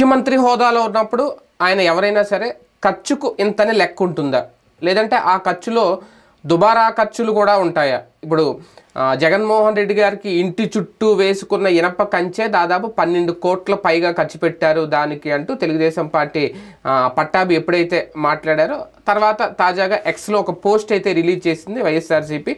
ముఖ్యమంత్రి హోదాలో ఉన్నప్పుడు ఆయన ఎవరైనా సరే ఖర్చుకు ఇంతని లెక్క ఉంటుందా లేదంటే ఆ ఖర్చులో దుబారా ఖర్చులు కూడా ఉంటాయా ఇప్పుడు జగన్మోహన్ రెడ్డి గారికి ఇంటి చుట్టూ వేసుకున్న ఇనప కంచే దాదాపు పన్నెండు కోట్ల పైగా ఖర్చు పెట్టారు దానికి అంటూ తెలుగుదేశం పార్టీ పట్టాభి ఎప్పుడైతే మాట్లాడారో తర్వాత తాజాగా ఎక్స్లో ఒక పోస్ట్ అయితే రిలీజ్ చేసింది వైఎస్ఆర్సీపీ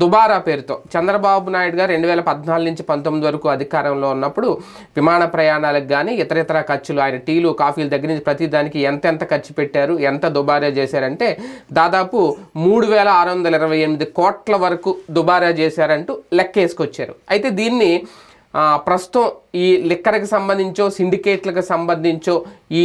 దుబారా పేరుతో చంద్రబాబు నాయుడు గారు రెండు వేల పద్నాలుగు నుంచి పంతొమ్మిది వరకు అధికారంలో ఉన్నప్పుడు విమాన ప్రయాణాలకు కానీ ఇతర ఇతర ఖర్చులు ఆయన టీలు కాఫీలు దగ్గర నుంచి ప్రతి దానికి ఎంతెంత ఖర్చు పెట్టారు ఎంత దుబారా చేశారంటే దాదాపు మూడు వేల ఆరు వందల ఇరవై ఎనిమిది కోట్ల వరకు వరకు దుబారా చేశారంటూ లెక్కేసుకొచ్చారు అయితే దీన్ని ప్రస్తుతం ఈ లిక్కర్కి సంబంధించో సిండికేట్లకు సంబంధించో ఈ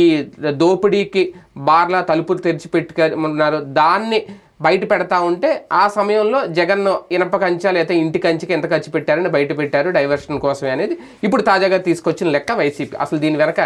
దోపిడీకి బార్ల తలుపులు తెరిచిపెట్టుకున్నారు దాన్ని బయట పెడతా ఉంటే ఆ సమయంలో జగన్ ఇనప కంచా లేదా ఇంటి కంచికి ఎంత ఖర్చు పెట్టారని బయట పెట్టారు డైవర్షన్ కోసమే అనేది ఇప్పుడు తాజాగా తీసుకొచ్చిన లెక్క వైసీపీ అసలు దీని వెనక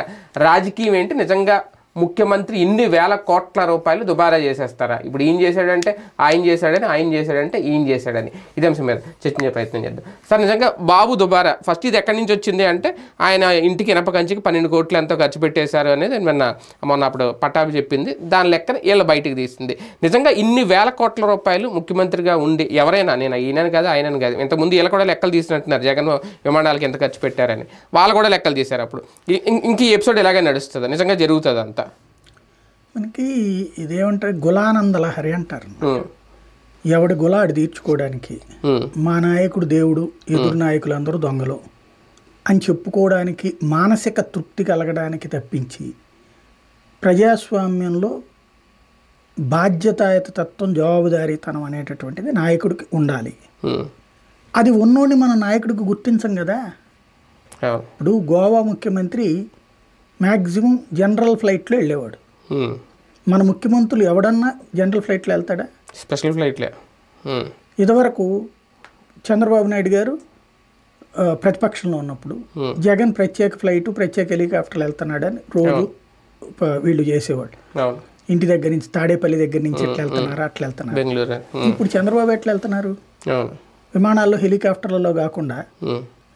రాజకీయం ఏంటి నిజంగా ముఖ్యమంత్రి ఇన్ని వేల కోట్ల రూపాయలు దుబారా చేసేస్తారా ఇప్పుడు ఏం చేశాడంటే ఆయన చేశాడని ఆయన చేశాడంటే ఈయన చేశాడని ఇదే అంశం మీద చర్చించే ప్రయత్నం చేద్దాం సార్ నిజంగా బాబు దుబారా ఫస్ట్ ఇది ఎక్కడి నుంచి వచ్చింది అంటే ఆయన ఇంటికి ఇనపకంచికి కంచికి పన్నెండు కోట్లు ఎంతో ఖర్చు పెట్టేశారు అనేది మొన్న మొన్న అప్పుడు పట్టాభి చెప్పింది దాని లెక్కన వీళ్ళ బయటికి తీసింది నిజంగా ఇన్ని వేల కోట్ల రూపాయలు ముఖ్యమంత్రిగా ఉండి ఎవరైనా నేను ఈయనని కాదు ఆయనని కాదు ఇంతకుముందు వీళ్ళు కూడా లెక్కలు తీసినట్టున్నారు జగన్ విమానాలకు ఎంత ఖర్చు పెట్టారని వాళ్ళు కూడా లెక్కలు తీశారు అప్పుడు ఇంక ఈ ఎపిసోడ్ ఇలాగే నడుస్తుంది నిజంగా జరుగుతుంది అంతా మనకి ఇదేమంటారు గులానంద లహరి అంటారు ఎవడి గులాడు తీర్చుకోవడానికి మా నాయకుడు దేవుడు ఎదురు నాయకులందరూ దొంగలు అని చెప్పుకోవడానికి మానసిక తృప్తి కలగడానికి తప్పించి ప్రజాస్వామ్యంలో బాధ్యతాయుత తత్వం జవాబుదారీతనం అనేటటువంటిది నాయకుడికి ఉండాలి అది ఉన్నోడిని మన నాయకుడికి గుర్తించం కదా ఇప్పుడు గోవా ముఖ్యమంత్రి మ్యాక్సిమం జనరల్ ఫ్లైట్లో వెళ్ళేవాడు మన ముఖ్యమంత్రులు ఎవడన్నా జనరల్ ఫ్లైట్లో వెళ్తాడా స్పెషల్ ఫ్లైట్లే ఇదివరకు చంద్రబాబు నాయుడు గారు ప్రతిపక్షంలో ఉన్నప్పుడు జగన్ ప్రత్యేక ఫ్లైట్ ప్రత్యేక హెలికాప్టర్లు వెళ్తున్నాడని రోజు వీళ్ళు చేసేవాళ్ళు ఇంటి దగ్గర నుంచి తాడేపల్లి దగ్గర నుంచి ఎట్లా వెళ్తున్నారు అట్లా వెళ్తున్నారు ఇప్పుడు చంద్రబాబు ఎట్లా వెళ్తున్నారు విమానాల్లో హెలికాప్టర్లలో కాకుండా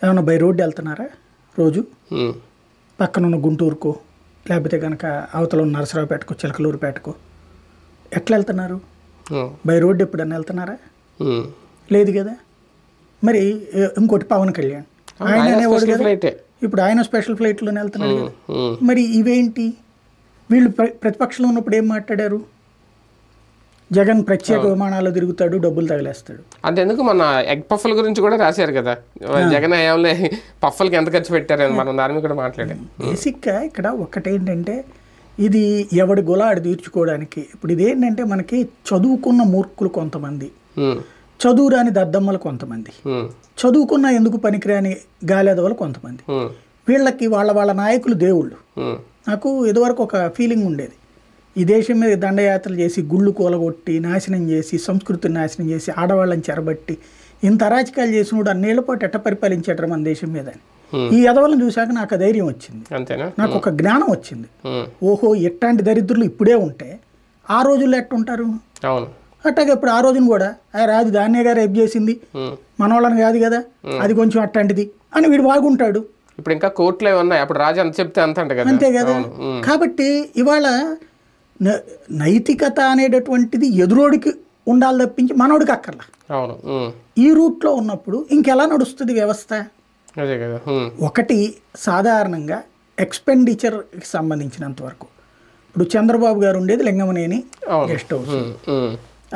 ఏమైనా బై రోడ్డు వెళ్తున్నారా రోజు పక్కనున్న గుంటూరుకో లేకపోతే కనుక అవతల ఉన్న నరసరావుపేటకు చిలకలూరుపేటకు ఎట్లా వెళ్తున్నారు బై రోడ్డు ఎప్పుడన్నా వెళ్తున్నారా లేదు కదా మరి ఇంకోటి పవన్ కళ్యాణ్ ఆయన ఇప్పుడు ఆయన స్పెషల్ ఫ్లైట్లోనే వెళ్తున్నాడు మరి ఇవేంటి వీళ్ళు ప్రతిపక్షంలో ఉన్నప్పుడు ఏం మాట్లాడారు జగన్ ప్రత్యేక విమానాలు తిరుగుతాడు డబ్బులు తగిలేస్తాడు అంతెందుకు మన ఎగ్ పఫ్ఫల గురించి కూడా రాశారు కదా జగన్ హయాంలో పఫ్ఫలకి ఎంత ఖర్చు పెట్టారని మనం దాని కూడా మాట్లాడాం బేసిక్గా ఇక్కడ ఒకటేంటంటే ఇది ఎవడి గులాడు తీర్చుకోవడానికి ఇప్పుడు ఇదేంటంటే మనకి చదువుకున్న మూర్ఖులు కొంతమంది చదువు రాని దద్దమ్మలు కొంతమంది చదువుకున్న ఎందుకు పనికిరాని గాలేదవలు కొంతమంది వీళ్ళకి వాళ్ళ వాళ్ళ నాయకులు దేవుళ్ళు నాకు ఇదివరకు ఒక ఫీలింగ్ ఉండేది ఈ దేశం మీద దండయాత్రలు చేసి గుళ్ళు కూలగొట్టి నాశనం చేసి సంస్కృతిని నాశనం చేసి ఆడవాళ్ళని చెరబట్టి ఇంత అరాచకాలు చేసినోడు పాటు ఎట్ట పరిపాలించారు మన దేశం మీద ఈ ఎదవలను చూశాక నాకు ధైర్యం వచ్చింది నాకు ఒక జ్ఞానం వచ్చింది ఓహో ఎట్లాంటి దరిద్రులు ఇప్పుడే ఉంటే ఆ రోజుల్లో ఎట్టుంటారు అట్టాగే ఇప్పుడు ఆ రోజున కూడా రాదు దాన్నే గారు రేపు చేసింది మనవాళ్ళని కాదు కదా అది కొంచెం అట్లాంటిది అని వీడు బాగుంటాడు ఇప్పుడు ఇంకా కోర్టులో ఉన్నాయి అప్పుడు రాజు అంత చెప్తే అంత అంతే కదా కాబట్టి ఇవాళ నైతికత అనేటటువంటిది ఎదురోడికి ఉండాలి తప్పించి మనోడికి అక్కర్లా ఈ రూట్లో ఉన్నప్పుడు ఇంకెలా నడుస్తుంది వ్యవస్థ ఒకటి సాధారణంగా ఎక్స్పెండిచర్కి సంబంధించినంత వరకు ఇప్పుడు చంద్రబాబు గారు ఉండేది లింగమనేని గెస్ట్ హౌస్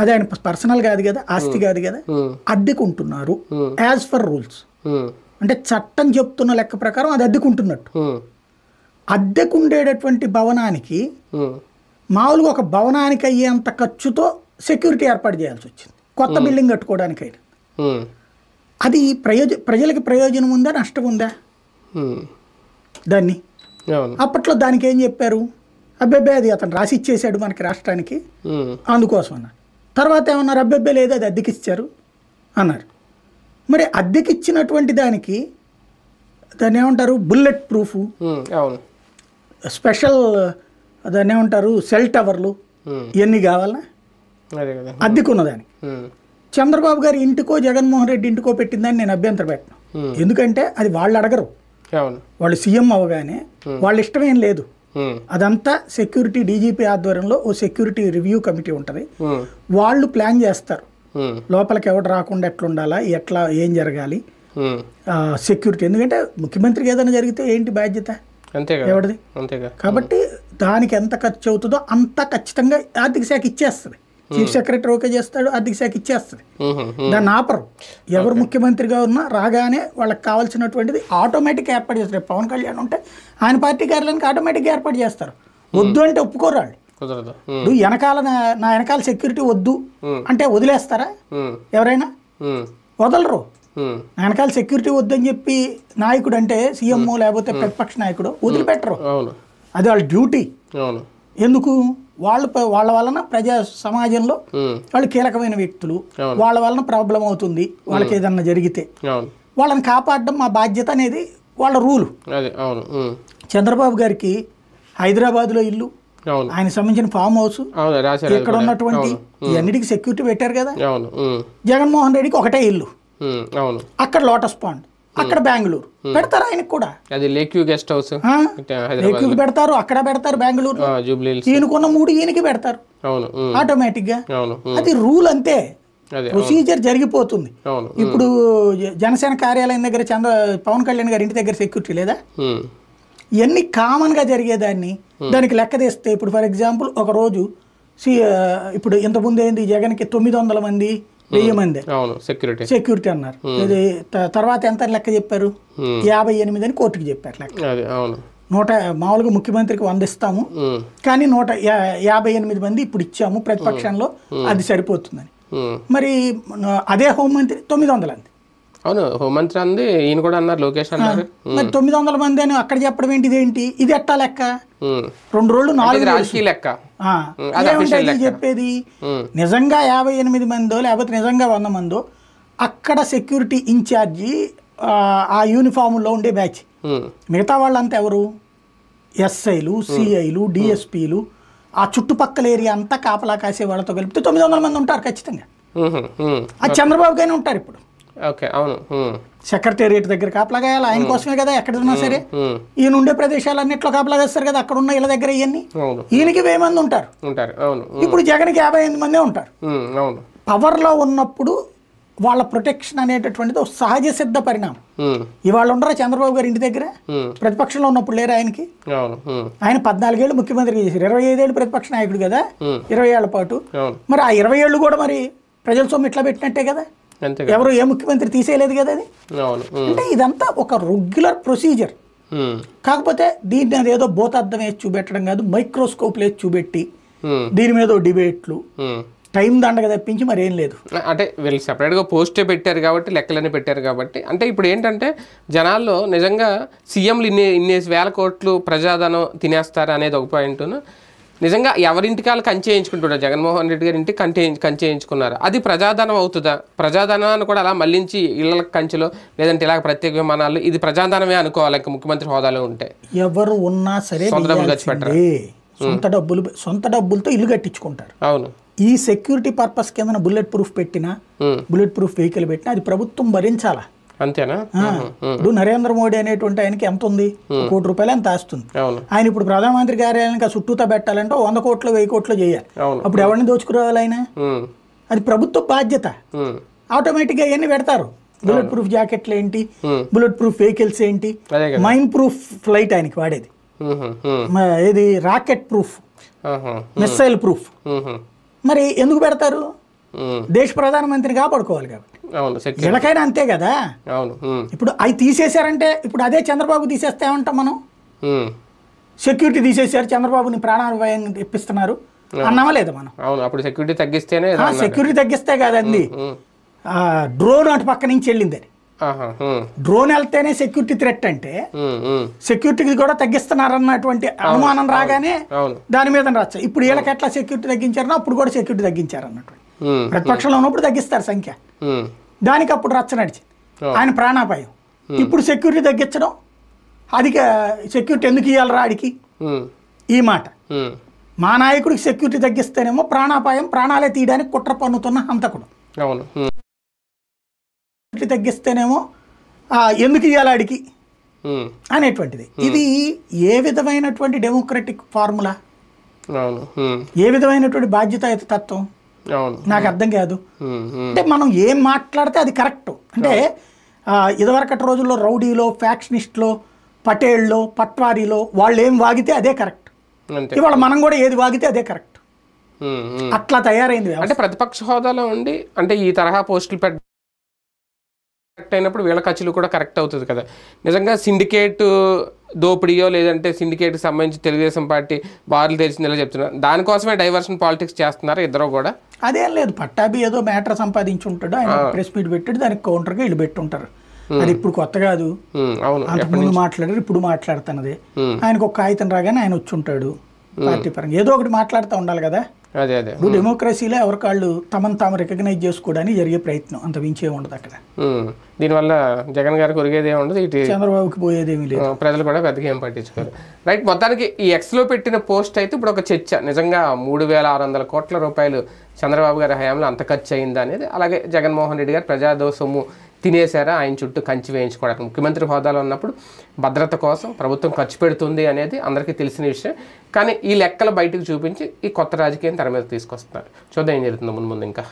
అదే ఆయన పర్సనల్ కాదు కదా ఆస్తి కాదు కదా అద్దెకుంటున్నారు యాజ్ ఫర్ రూల్స్ అంటే చట్టం చెప్తున్న లెక్క ప్రకారం అది అద్దెకుంటున్నట్టు అద్దెకుండేటటువంటి భవనానికి మామూలుగా ఒక భవనానికి అయ్యేంత ఖర్చుతో సెక్యూరిటీ ఏర్పాటు చేయాల్సి వచ్చింది కొత్త బిల్డింగ్ కట్టుకోవడానికి అయినా అది ప్రయోజ ప్రజలకి ప్రయోజనం ఉందా నష్టం ఉందా దాన్ని అప్పట్లో దానికి ఏం చెప్పారు అబ్బాబ్బే అది అతను రాసి ఇచ్చేసాడు మనకి రాష్ట్రానికి అందుకోసం అన్నారు తర్వాత ఏమన్నారు అబ్బాబ్బే లేదు అది అద్దెకిచ్చారు అన్నారు మరి అద్దెకిచ్చినటువంటి దానికి దాన్ని ఏమంటారు బుల్లెట్ ప్రూఫ్ స్పెషల్ దాన్ని ఉంటారు సెల్ టవర్లు ఇవన్నీ కావాలా అద్దెకున్న దానికి చంద్రబాబు గారి ఇంటికో జగన్మోహన్ రెడ్డి ఇంటికో పెట్టిందని నేను అభ్యంతర పెట్టను ఎందుకంటే అది వాళ్ళు అడగరు వాళ్ళు సీఎం అవగానే వాళ్ళ ఇష్టమేం లేదు అదంతా సెక్యూరిటీ డీజీపీ ఆధ్వర్యంలో ఓ సెక్యూరిటీ రివ్యూ కమిటీ ఉంటుంది వాళ్ళు ప్లాన్ చేస్తారు లోపలికి ఎవరు రాకుండా ఎట్లుండాలా ఎట్లా ఏం జరగాలి సెక్యూరిటీ ఎందుకంటే ముఖ్యమంత్రికి ఏదైనా జరిగితే ఏంటి బాధ్యత ఎవరిది కాబట్టి దానికి ఎంత ఖర్చు అవుతుందో అంత ఖచ్చితంగా ఆర్థిక శాఖ ఇచ్చేస్తుంది చీఫ్ సెక్రటరీ ఓకే చేస్తాడు ఆర్థిక శాఖ ఇచ్చేస్తుంది దాన్ని ఆపరు ఎవరు ముఖ్యమంత్రిగా ఉన్నా రాగానే వాళ్ళకి కావాల్సినటువంటిది ఆటోమేటిక్ ఏర్పాటు చేస్తారు పవన్ కళ్యాణ్ ఉంటే ఆయన పార్టీ కార్యాలయానికి ఆటోమేటిక్గా ఏర్పాటు చేస్తారు వద్దు అంటే ఒప్పుకోరు వాళ్ళు నువ్వు వెనకాల నా వెనకాల సెక్యూరిటీ వద్దు అంటే వదిలేస్తారా ఎవరైనా వదలరు వెనకాల సెక్యూరిటీ వద్దని చెప్పి నాయకుడు అంటే సీఎం లేకపోతే ప్రతిపక్ష నాయకుడు వదిలిపెట్టరు అది వాళ్ళ డ్యూటీ ఎందుకు వాళ్ళు వాళ్ళ వలన ప్రజా సమాజంలో వాళ్ళు కీలకమైన వ్యక్తులు వాళ్ళ వలన ప్రాబ్లం అవుతుంది వాళ్ళకి ఏదన్నా జరిగితే వాళ్ళని కాపాడడం మా బాధ్యత అనేది వాళ్ళ రూలు చంద్రబాబు గారికి హైదరాబాద్లో ఇల్లు ఆయన సంబంధించిన ఫామ్ హౌస్ ఇక్కడ ఉన్నటువంటి ఇవన్నిటికి సెక్యూరిటీ పెట్టారు కదా జగన్మోహన్ రెడ్డికి ఒకటే ఇల్లు అవును అక్కడ లోటస్ పాండ్ అక్కడ బెంగళూరు పెడతారు ఆయనకు కూడా అది లేక్ గెస్ట్ హౌస్ పెడతారు అక్కడ పెడతారు బెంగళూరు ఈయనకున్న మూడు ఈయనకి పెడతారు అవును ఆటోమేటిక్ గా అది రూల్ అంతే ప్రొసీజర్ జరిగిపోతుంది ఇప్పుడు జనసేన కార్యాలయం దగ్గర చంద్ర పవన్ కళ్యాణ్ గారి ఇంటి దగ్గర సెక్యూరిటీ లేదా కామన్ కామన్గా జరిగేదాన్ని దానికి లెక్క తీస్తే ఇప్పుడు ఫర్ ఎగ్జాంపుల్ ఒక రోజు ఇప్పుడు ఇంత ముందు ఏంది కి తొమ్మిది వందల మంది వెయ్యి మంది సెక్యూరిటీ సెక్యూరిటీ అన్నారు ఇది తర్వాత ఎంత లెక్క చెప్పారు యాభై ఎనిమిది అని కోర్టుకి చెప్పారు లెక్క నూట మామూలుగా ముఖ్యమంత్రికి వంద ఇస్తాము కానీ నూట యాభై ఎనిమిది మంది ఇప్పుడు ఇచ్చాము ప్రతిపక్షంలో అది సరిపోతుందని మరి అదే హోంమంత్రి తొమ్మిది వందలు అంది అవును హోంమంత్రి అంది ఈయన కూడా అన్నారు లోకేష్ అన్నారు మరి తొమ్మిది వందల మంది అని అక్కడ చెప్పడం ఏంటి ఇది ఎట్టా లెక్క రెండు రోజులు నాలుగు రాజకీయ లెక్క చెప్పేది నిజంగా యాభై ఎనిమిది మందో లేకపోతే నిజంగా వంద మందో అక్కడ సెక్యూరిటీ ఇన్ఛార్జి ఆ యూనిఫామ్లో ఉండే బ్యాచ్ మిగతా వాళ్ళంతా ఎవరు ఎస్ఐలు సిఐలు డిఎస్పీలు ఆ చుట్టుపక్కల ఏరియా అంతా కాపలా కాసే వాళ్ళతో కలిపితే తొమ్మిది వందల మంది ఉంటారు ఖచ్చితంగా ఆ గారిని ఉంటారు ఇప్పుడు ఓకే అవును సెక్రటేరియట్ దగ్గర కాపలాగాయాలి ఆయన కోసమే కదా ఉన్నా సరే ఈయన ఉండే ప్రదేశాలన్నింటిలో కాపలాగేస్తారు కదా అక్కడ ఉన్న ఇళ్ళ దగ్గర ఇవన్నీ ఈయనకి వెయ్యి మంది ఉంటారు ఉంటారు అవును ఇప్పుడు జగన్కి యాభై ఎనిమిది మందే ఉంటారు అవును పవర్లో ఉన్నప్పుడు వాళ్ళ ప్రొటెక్షన్ అనేటటువంటిది ఒక సహజ సిద్ధ పరిణామం ఇవాళ ఉండరా చంద్రబాబు గారి ఇంటి దగ్గర ప్రతిపక్షంలో ఉన్నప్పుడు లేరు ఆయనకి ఆయన పద్నాలుగేళ్ళు ముఖ్యమంత్రి చేశారు ఇరవై ఐదేళ్ళు ప్రతిపక్ష నాయకుడు కదా ఇరవై ఏళ్ల పాటు మరి ఆ ఇరవై ఏళ్ళు కూడా మరి ప్రజల సొమ్ము ఇట్లా పెట్టినట్టే కదా ఎవరు ఏ ముఖ్యమంత్రి తీసేయలేదు కదా అది అంటే ఇదంతా ఒక రెగ్యులర్ ప్రొసీజర్ కాకపోతే దీన్ని ఏదో భూతార్థం వేసి చూపెట్టడం కాదు మైక్రోస్కోప్ లేదు చూపెట్టి దీని మీద డిబేట్లు టైం దండగ తప్పించి ఏం లేదు అంటే వీళ్ళు సపరేట్గా పోస్టే పెట్టారు కాబట్టి లెక్కలన్నీ పెట్టారు కాబట్టి అంటే ఇప్పుడు ఏంటంటే జనాల్లో నిజంగా సీఎంలు ఇన్ని ఇన్ని వేల కోట్లు ప్రజాధనం తినేస్తారు అనేది ఒక పాయింట్ను నిజంగా ఎవరింటికి వాళ్ళు కంచె వేయించుకుంటున్నారు జగన్మోహన్ రెడ్డి గారి ఇంటికి కంటే కంచేయించుకున్నారు వేయించుకున్నారు అది ప్రజాధనం అవుతుందా ప్రజాధనాన్ని కూడా అలా మళ్ళించి ఇళ్ళ కంచెలో లేదంటే ఇలా ప్రత్యేక విమానాలు ఇది ప్రజాధనమే అనుకోవాలి ముఖ్యమంత్రి హోదాలో ఉంటే ఎవరు ఉన్నా సరే సొంత డబ్బులు సొంత డబ్బులతో ఇల్లు కట్టించుకుంటారు అవును ఈ సెక్యూరిటీ పర్పస్ కింద బుల్లెట్ ప్రూఫ్ పెట్టినా బుల్లెట్ ప్రూఫ్ వెహికల్ పెట్టినా అది ప్రభుత్వం భరించాలా అంతేనా ఇప్పుడు నరేంద్ర మోడీ అనేటువంటి ఆయనకి ఎంత ఉంది కోటి రూపాయలు ఎంత ఆస్తుంది ఆయన ఇప్పుడు ప్రధానమంత్రి కార్యాలయానికి ఆ చుట్టూతా పెట్టాలంటే వంద కోట్లు వెయ్యి కోట్లు చేయాలి అప్పుడు ఎవరిని దోచుకురావాలి ఆయన అది ప్రభుత్వ బాధ్యత ఆటోమేటిక్గా అవన్నీ పెడతారు బుల్లెట్ ప్రూఫ్ జాకెట్లు ఏంటి బుల్లెట్ ప్రూఫ్ వెహికల్స్ ఏంటి మైండ్ ప్రూఫ్ ఫ్లైట్ ఆయనకి వాడేది ఏది రాకెట్ ప్రూఫ్ మిస్సైల్ ప్రూఫ్ మరి ఎందుకు పెడతారు దేశ ప్రధానమంత్రిగా పడుకోవాలి కాబట్టి వీళ్ళకైనా అంతే కదా అవును ఇప్పుడు అవి తీసేశారంటే ఇప్పుడు అదే చంద్రబాబు తీసేస్తే ఉంటాం మనం సెక్యూరిటీ తీసేశారు చంద్రబాబుని ప్రాణాపాయం ఇప్పిస్తున్నారు అన్నమా లేదు మనం అవును అప్పుడు సెక్యూరిటీ తగ్గిస్తేనే సెక్యూరిటీ తగ్గిస్తే కాదండి డ్రోన్ అటు పక్క నుంచి వెళ్ళింది అది డ్రోన్ వెళ్తేనే సెక్యూరిటీ థ్రెట్ అంటే సెక్యూరిటీ కూడా తగ్గిస్తున్నారన్నటువంటి అనుమానం రాగానే దాని మీద రావచ్చు ఇప్పుడు వీళ్ళకి ఎట్లా సెక్యూరిటీ తగ్గించారో అప్పుడు కూడా సెక్యూరిటీ తగ్గించారు అన్నటువంటి Hmm. ప్రతిపక్షంలో ఉన్నప్పుడు తగ్గిస్తారు సంఖ్య hmm. దానికి అప్పుడు రచ్చ నడిచింది oh. ఆయన ప్రాణాపాయం hmm. ఇప్పుడు సెక్యూరిటీ తగ్గించడం అధిక సెక్యూరిటీ ఎందుకు ఇవ్వాలరా ఆడికి ఈ మాట మా నాయకుడికి సెక్యూరిటీ తగ్గిస్తేనేమో ప్రాణాపాయం ప్రాణాలే తీయడానికి కుట్ర పన్నుతున్న హంతకుడు సెక్యూరిటీ తగ్గిస్తేనేమో ఎందుకు ఇవ్వాలి ఆడికి అనేటువంటిది ఇది ఏ విధమైనటువంటి డెమోక్రటిక్ ఫార్ములా ఏ విధమైనటువంటి బాధ్యతాయుత తత్వం నాకు అర్థం కాదు అంటే మనం ఏం మాట్లాడితే అది కరెక్ట్ అంటే ఇదివరకటి రోజుల్లో రౌడీలో ఫ్యాక్షనిస్ట్లో పటేళ్ళలో పట్వారీలో వాళ్ళు ఏం వాగితే అదే కరెక్ట్ ఇవాళ మనం కూడా ఏది వాగితే అదే కరెక్ట్ అట్లా తయారైంది అంటే ప్రతిపక్ష హోదాలో ఉండి అంటే ఈ తరహా పోస్టులు పెట్ట కరెక్ట్ అయినప్పుడు వీళ్ళ ఖర్చులు కూడా కరెక్ట్ అవుతుంది కదా నిజంగా సిండికేట్ దోపిడీయో లేదంటే సిండికేట్కి సంబంధించి తెలుగుదేశం పార్టీ బార్లు తెరిచింది చెప్తున్నారు దానికోసమే డైవర్షన్ పాలిటిక్స్ చేస్తున్నారు ఇద్దరు కూడా అదేం లేదు పట్టాభి ఏదో మ్యాటర్ సంపాదించి ఉంటాడు ఆయన ప్రెస్ మీట్ పెట్టాడు దానికి కౌంటర్గా వీళ్ళు పెట్టుంటారు అది ఇప్పుడు కొత్త కాదు అంతకుముందు మాట్లాడారు ఇప్పుడు మాట్లాడుతున్నది ఆయనకు ఒక కాగితం రాగానే ఆయన వచ్చి ఉంటాడు పార్టీ పరంగా ఏదో ఒకటి మాట్లాడుతూ ఉండాలి కదా అదే అదే ఇప్పుడు డెమోక్రసీలో కాళ్ళు తమను తాము రికగ్నైజ్ చేసుకోవడానికి జరిగే ప్రయత్నం అంత మించే ఉండదు అక్కడ దీనివల్ల జగన్ గారికి ఒరిగేది ఉండదు ఇటు చంద్రబాబుకి పోయేదేమీ లేదు ప్రజలు కూడా పెద్దగా ఏం పట్టించుకోరు రైట్ మొత్తానికి ఈ ఎక్స్లో పెట్టిన పోస్ట్ అయితే ఇప్పుడు ఒక చర్చ నిజంగా మూడు వేల ఆరు వందల కోట్ల రూపాయలు చంద్రబాబు గారి హయాంలో అంత ఖర్చు అయిందా అనేది అలాగే జగన్మోహన్ రెడ్డి గారు ప్రజాదోషము తినేశారా ఆయన చుట్టూ కంచి వేయించుకోవడానికి ముఖ్యమంత్రి హోదాలో ఉన్నప్పుడు భద్రత కోసం ప్రభుత్వం ఖర్చు పెడుతుంది అనేది అందరికీ తెలిసిన విషయం కానీ ఈ లెక్కలు బయటకు చూపించి ఈ కొత్త రాజకీయం తెర మీద తీసుకొస్తున్నారు చూద్దాం ఏం జరుగుతుందో ముందు ముందు ఇంకా